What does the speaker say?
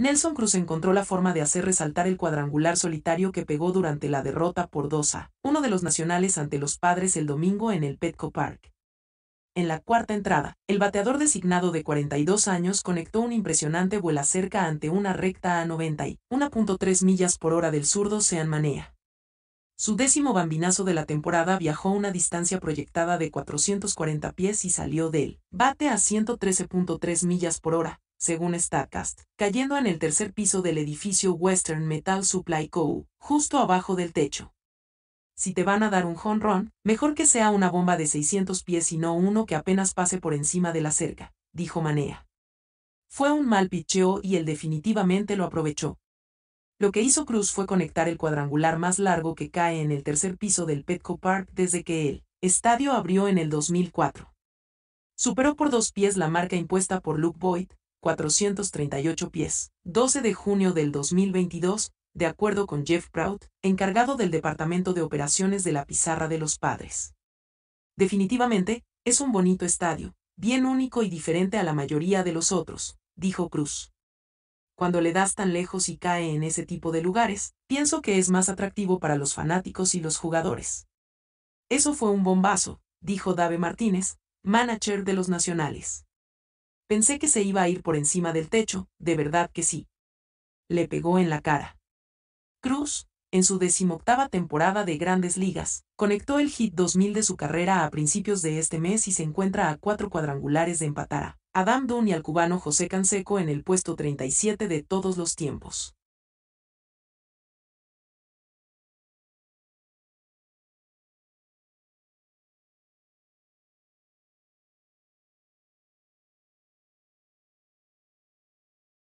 Nelson Cruz encontró la forma de hacer resaltar el cuadrangular solitario que pegó durante la derrota por 2 a uno de los nacionales ante los padres el domingo en el Petco Park. En la cuarta entrada, el bateador designado de 42 años conectó un impresionante vuela cerca ante una recta a 91.3 millas por hora del zurdo Sean Manea. Su décimo bambinazo de la temporada viajó una distancia proyectada de 440 pies y salió del bate a 113.3 millas por hora, según Statcast, cayendo en el tercer piso del edificio Western Metal Supply Co., justo abajo del techo. Si te van a dar un jonrón, mejor que sea una bomba de 600 pies y no uno que apenas pase por encima de la cerca, dijo Manea. Fue un mal picheo y él definitivamente lo aprovechó. Lo que hizo Cruz fue conectar el cuadrangular más largo que cae en el tercer piso del Petco Park desde que el estadio abrió en el 2004. Superó por dos pies la marca impuesta por Luke Boyd, 438 pies, 12 de junio del 2022, de acuerdo con Jeff Prout, encargado del Departamento de Operaciones de la Pizarra de los Padres. Definitivamente, es un bonito estadio, bien único y diferente a la mayoría de los otros, dijo Cruz. Cuando le das tan lejos y cae en ese tipo de lugares, pienso que es más atractivo para los fanáticos y los jugadores. Eso fue un bombazo, dijo Dave Martínez, manager de los Nacionales. Pensé que se iba a ir por encima del techo, de verdad que sí. Le pegó en la cara. Cruz, en su decimoctava temporada de Grandes Ligas, conectó el hit 2000 de su carrera a principios de este mes y se encuentra a cuatro cuadrangulares de empatar a Adam Dunn y al cubano José Canseco en el puesto 37 de todos los tiempos.